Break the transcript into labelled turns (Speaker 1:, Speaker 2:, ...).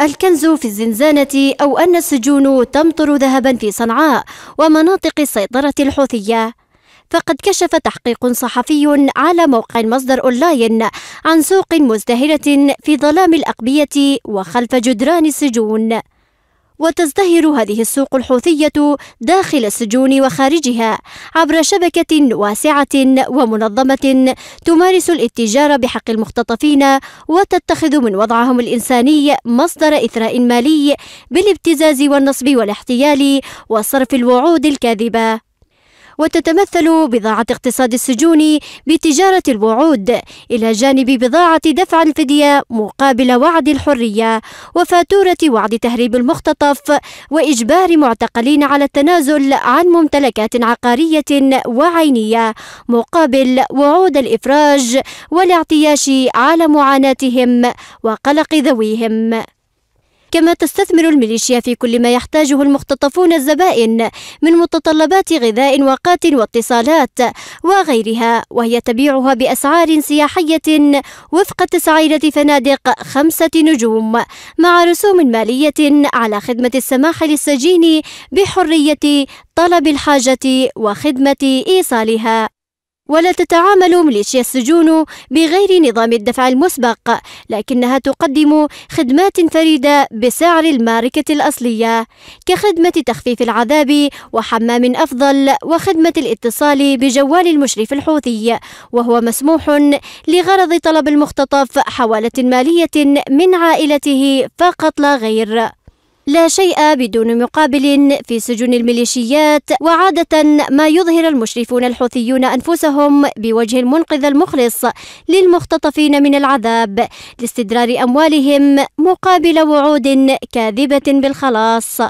Speaker 1: الكنز في الزنزانة أو أن السجون تمطر ذهبا في صنعاء ومناطق السيطرة الحوثية فقد كشف تحقيق صحفي على موقع مصدر أونلاين عن سوق مزدهرة في ظلام الأقبية وخلف جدران السجون وتزدهر هذه السوق الحوثية داخل السجون وخارجها عبر شبكة واسعة ومنظمة تمارس الاتجار بحق المختطفين وتتخذ من وضعهم الإنساني مصدر إثراء مالي بالابتزاز والنصب والاحتيال وصرف الوعود الكاذبة وتتمثل بضاعة اقتصاد السجون بتجارة الوعود إلى جانب بضاعة دفع الفدية مقابل وعد الحرية وفاتورة وعد تهريب المختطف وإجبار معتقلين على التنازل عن ممتلكات عقارية وعينية مقابل وعود الإفراج والاعتياش على معاناتهم وقلق ذويهم كما تستثمر الميليشيا في كل ما يحتاجه المختطفون الزبائن من متطلبات غذاء وقات واتصالات وغيرها وهي تبيعها بأسعار سياحية وفق تسعيرة فنادق خمسة نجوم مع رسوم مالية على خدمة السماح للسجين بحرية طلب الحاجة وخدمة إيصالها ولا تتعامل ميليشيا السجون بغير نظام الدفع المسبق لكنها تقدم خدمات فريدة بسعر الماركة الأصلية كخدمة تخفيف العذاب وحمام أفضل وخدمة الاتصال بجوال المشرف الحوثي وهو مسموح لغرض طلب المختطف حوالة مالية من عائلته فقط لا غير لا شيء بدون مقابل في سجون الميليشيات وعادة ما يظهر المشرفون الحوثيون أنفسهم بوجه المنقذ المخلص للمختطفين من العذاب لاستدرار أموالهم مقابل وعود كاذبة بالخلاص